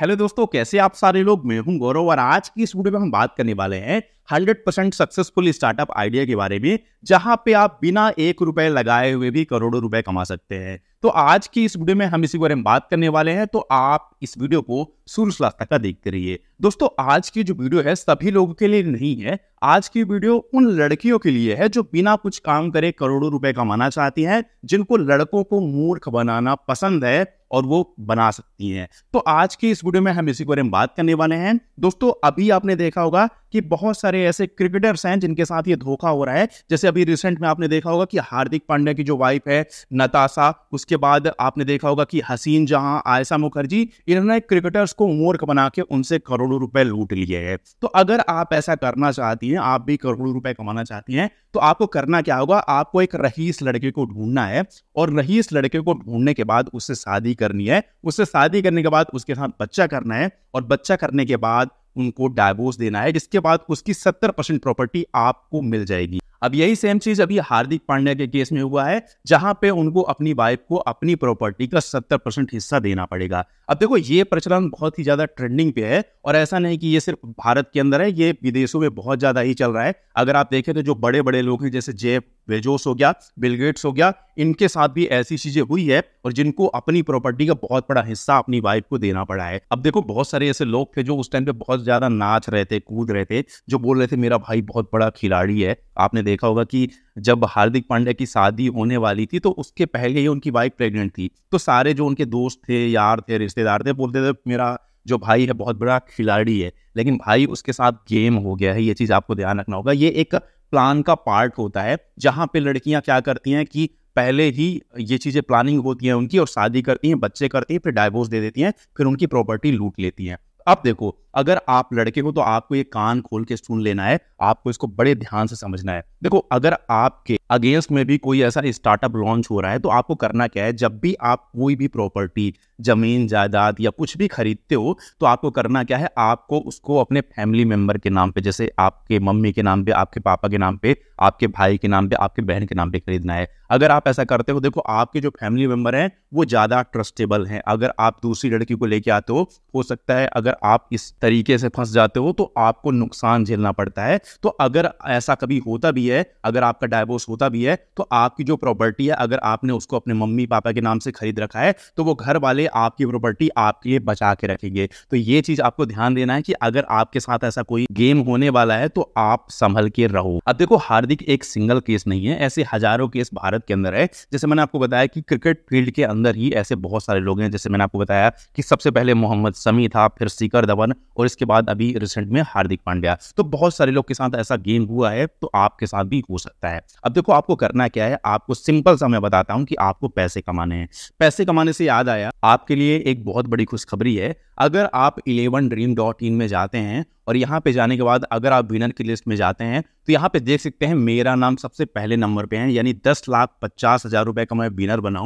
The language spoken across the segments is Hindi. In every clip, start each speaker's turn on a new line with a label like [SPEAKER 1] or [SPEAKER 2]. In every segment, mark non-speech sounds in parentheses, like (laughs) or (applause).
[SPEAKER 1] हेलो दोस्तों कैसे आप सारे लोग मैं हूं गौरव और आज की इस वीडियो में हम बात करने वाले हैं hundred percent successful startup idea के बारे में जहां पे आप बिना एक रुपए लगाए हुए भी करोड़ों रुपए कमा सकते हैं तो आज की इस वीडियो में हम इसी बारे में बात करने वाले हैं तो आप इस वीडियो को शुरू से तक देखते रहिए दोस्तों आज की जो वीडियो है सभी लोगों के लिए नहीं है आज की वीडियो उन लड़कियों के लिए है जो बिना कुछ काम करे करोड़ों रुपए कमाना चाहती हैं जिनको लड़कों को मूर्ख बनाना पसंद है और वो बना सकती हैं तो आज की इस वीडियो में हम इसी बारे में बात करने वाले हैं दोस्तों अभी आपने देखा होगा कि बहुत सारे सारे ऐसे क्रिकेटर्स हैं जिनके साथ ये धोखा हो रहा है जैसे अभी रिसेंट में आपने देखा होगा कि हार्दिक पांड्या की जो वाइफ है नताशा उसके बाद आपने देखा होगा कि हसीन जहां आयसा मुखर्जी इन्होंने क्रिकेटर्स को मूर्ख बना के उनसे करोड़ों रुपए लूट लिए हैं तो अगर आप ऐसा करना चाहती हैं आप भी करोड़ों रुपए कमाना चाहती हैं तो आपको करना क्या होगा आपको एक रहीस लड़के को ढूंढना है और रहीस लड़के को ढूंढने के बाद उससे शादी करनी है उससे शादी करने के बाद उसके साथ बच्चा करना है और बच्चा करने के बाद उनको डायवोर्स देना है जिसके बाद उसकी सत्तर परसेंट प्रॉपर्टी आपको मिल जाएगी अब यही सेम चीज अभी हार्दिक पांड्या के केस में हुआ है जहां पे उनको अपनी वाइफ को अपनी प्रॉपर्टी का सत्तर परसेंट हिस्सा देना पड़ेगा अब देखो ये प्रचलन बहुत ही ज्यादा ट्रेंडिंग पे है और ऐसा नहीं कि ये सिर्फ भारत के अंदर है ये विदेशों में बहुत ज्यादा ही चल रहा है अगर आप देखें तो जो बड़े बड़े लोग हैं जैसे जेफ वेजोस हो गया बिलगेट्स हो गया इनके साथ भी ऐसी चीजें हुई है और जिनको अपनी प्रॉपर्टी का बहुत बड़ा हिस्सा अपनी वाइफ को देना पड़ा है अब देखो बहुत सारे ऐसे लोग थे जो उस टाइम पे बहुत ज्यादा नाच रहे थे कूद रहे थे जो बोल रहे थे मेरा भाई बहुत बड़ा खिलाड़ी है आपने देखा होगा कि जब हार्दिक पांड्या की शादी होने वाली थी तो उसके पहले ही उनकी वाइफ प्रेगनेंट थी तो सारे जो उनके दोस्त थे यार थे रिश्तेदार थे बोलते थे मेरा जो भाई है बहुत बड़ा खिलाड़ी है लेकिन भाई उसके साथ गेम हो गया है ये चीज़ आपको ध्यान रखना होगा ये एक प्लान का पार्ट होता है जहाँ पे लड़कियाँ क्या करती हैं कि पहले ही ये चीज़ें प्लानिंग होती हैं उनकी और शादी करती हैं बच्चे करती हैं फिर डाइवोर्स दे देती हैं फिर उनकी प्रॉपर्टी लूट लेती हैं अब देखो अगर आप लड़के हो तो आपको ये कान खोल के सुन लेना है आपको इसको बड़े ध्यान से समझना है देखो अगर आपके अगेंस्ट में भी कोई ऐसा स्टार्टअप लॉन्च हो रहा है तो आपको करना क्या है जब भी आप कोई भी प्रॉपर्टी जमीन जायदाद या कुछ भी खरीदते हो तो आपको करना क्या है आपको उसको अपने फैमिली मेंबर के नाम पे जैसे आपके मम्मी के नाम पे आपके पापा के नाम पे आपके भाई के नाम पे आपके बहन के नाम पे खरीदना है अगर आप ऐसा करते हो देखो आपके जो फैमिली मेंबर हैं वो ज़्यादा ट्रस्टेबल हैं अगर आप दूसरी लड़की को लेके आते हो हो सकता है अगर आप इस तरीके से फंस जाते हो तो आपको नुकसान झेलना पड़ता है तो अगर ऐसा कभी होता भी है अगर आपका डायवोर्स होता भी है तो आपकी जो प्रॉपर्टी है अगर आपने उसको अपने मम्मी पापा के नाम से खरीद रखा है तो वो घर वाले आपकी प्रॉपर्टी आपके लिए बचा के रखेंगे तो ये चीज आपको ध्यान देना है कि अगर आपके साथ ऐसा कोई गेम होने वाला है तो आप संभल के रहो अब देखो हार्दिक एक सिंगल केस नहीं है ऐसे हजारों केस भारत के अंदर है जैसे मैंने आपको बताया कि क्रिकेट फील्ड के अंदर ही ऐसे बहुत सारे लोग हैं जैसे मैंने आपको बताया कि सबसे पहले मोहम्मद समी था फिर शिखर धवन और इसके बाद अभी रिसेंट में हार्दिक पांड्या तो बहुत सारे लोग के साथ ऐसा गेम हुआ है तो आपके साथ भी हो सकता है अब देखो आपको करना क्या है आपको सिंपल सा मैं बताता हूँ कि आपको पैसे कमाने हैं पैसे कमाने से याद आया आपके लिए एक बहुत बड़ी खुशखबरी है अगर आप इलेवन ड्रीम डॉट इन में जाते हैं और यहाँ पे जाने के बाद अगर आप विनर की लिस्ट में जाते हैं तो यहाँ पे देख सकते हैं मेरा नाम सबसे पहले नंबर पे है यानी दस लाख पचास हजार रुपए का मैं विनर बना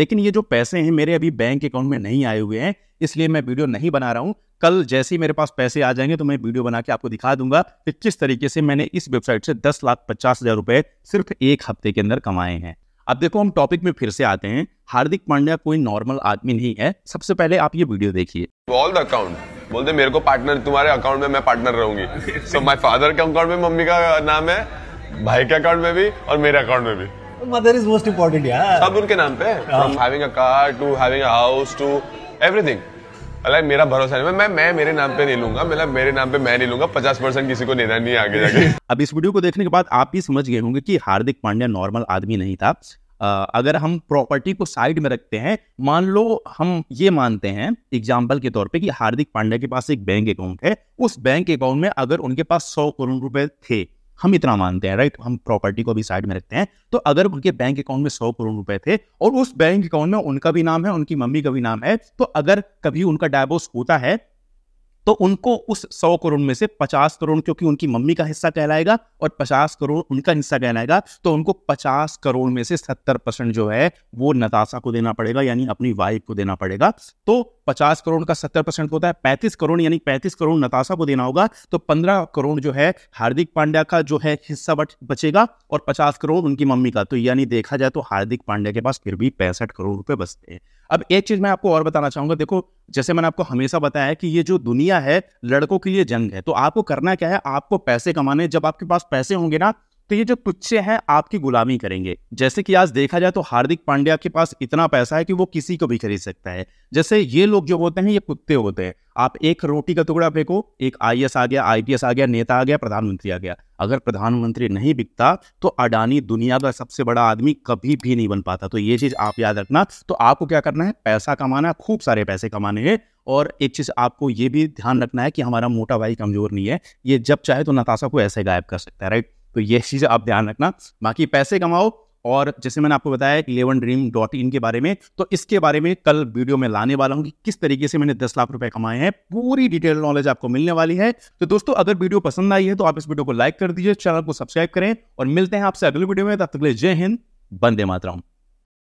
[SPEAKER 1] लेकिन ये जो पैसे हैं मेरे अभी बैंक अकाउंट में नहीं आए हुए हैं इसलिए मैं वीडियो नहीं बना रहा हूँ कल जैसे ही मेरे पास पैसे आ जाएंगे तो मैं वीडियो बना के आपको दिखा दूंगा कि किस तरीके से मैंने इस वेबसाइट से दस लाख पचास हज़ार रुपए सिर्फ एक हफ्ते के अंदर कमाए हैं अब देखो हम टॉपिक में फिर से आते हैं हार्दिक पांड्या कोई नॉर्मल आदमी नहीं है सबसे पहले आप ये वीडियो देखिए ऑल द अकाउंट बोलते मेरे को पार्टनर तुम्हारे अकाउंट में मैं पार्टनर रहूंगी सो माय फादर के अकाउंट में मम्मी का नाम है भाई के अकाउंट में भी और मेरे अकाउंट में भी मदर इज मोस्ट इम्पोर्टेंट यार सब उनके नाम पे from having a car to having a house to everything अरे मेरा भरोसा नहीं मैं मैं मेरे नाम पे नहीं लूंगा मतलब मेरे नाम पे मैं नहीं लूंगा पचास परसेंट किसी को देना नहीं आगे जाके (laughs) अब इस वीडियो को देखने के बाद आप ही समझ गए होंगे कि हार्दिक पांड्या नॉर्मल आदमी नहीं था अगर हम प्रॉपर्टी को साइड में रखते हैं मान लो हम ये मानते हैं एग्जाम्पल के तौर पे कि हार्दिक पांड्या के पास एक बैंक अकाउंट है उस बैंक अकाउंट में अगर उनके पास सौ करोड़ रुपए थे हम इतना मानते हैं राइट हम प्रॉपर्टी को भी साइड में रखते हैं तो अगर उनके बैंक अकाउंट में सौ करोड़ रुपए थे और उस बैंक अकाउंट में उनका भी नाम है उनकी मम्मी का भी नाम है तो अगर कभी उनका डायवोर्स होता है तो उनको उस सौ करोड़ में से पचास करोड़ क्योंकि उनकी मम्मी का हिस्सा कहलाएगा और पचास करोड़ उनका हिस्सा कहलाएगा तो उनको पचास करोड़ में से सत्तर परसेंट जो है वो नताशा को देना पड़ेगा यानी अपनी वाइफ को देना पड़ेगा तो पचास करोड़ का सत्तर परसेंट तो होता है पैंतीस करोड़ यानी पैंतीस करोड़ नताशा को देना होगा तो पंद्रह करोड़ जो है हार्दिक पांड्या का जो है हिस्सा बचेगा और पचास करोड़ उनकी मम्मी का तो यानी देखा जाए तो हार्दिक पांड्या के पास फिर भी पैंसठ करोड़ रुपए बचते हैं अब एक चीज मैं आपको और बताना चाहूंगा देखो जैसे मैंने आपको हमेशा बताया कि ये जो दुनिया है लड़कों के लिए जंग है तो आपको करना क्या है आपको पैसे कमाने जब आपके पास पैसे होंगे ना तो ये जो टुच्चे हैं आपकी गुलामी करेंगे जैसे कि आज देखा जाए तो हार्दिक पांड्या के पास इतना पैसा है कि वो किसी को भी खरीद सकता है जैसे ये लोग जो होते हैं ये कुत्ते होते हैं आप एक रोटी का टुकड़ा फेंको एक आई आ गया आई आ गया नेता आ गया प्रधानमंत्री आ गया अगर प्रधानमंत्री नहीं बिकता तो अडानी दुनिया का सबसे बड़ा आदमी कभी भी नहीं बन पाता तो ये चीज़ आप याद रखना तो आपको क्या करना है पैसा कमाना खूब सारे पैसे कमाने हैं और एक चीज़ आपको ये भी ध्यान रखना है कि हमारा मोटा भाई कमज़ोर नहीं है ये जब चाहे तो नताशा को ऐसे गायब कर सकता है राइट तो ये चीज़ आप ध्यान रखना बाकी पैसे कमाओ और जैसे मैंने आपको बताया इलेवन ड्रीम डॉट इन के बारे में तो इसके बारे में कल वीडियो में लाने वाला हूँ कि किस तरीके से मैंने दस लाख रुपए कमाए हैं पूरी डिटेल नॉलेज आपको मिलने वाली है तो दोस्तों अगर वीडियो पसंद आई है तो आप इस वीडियो को लाइक कर दीजिए चैनल को सब्सक्राइब करें और मिलते हैं आपसे अगले वीडियो में तब तक जय हिंद बंदे मातराम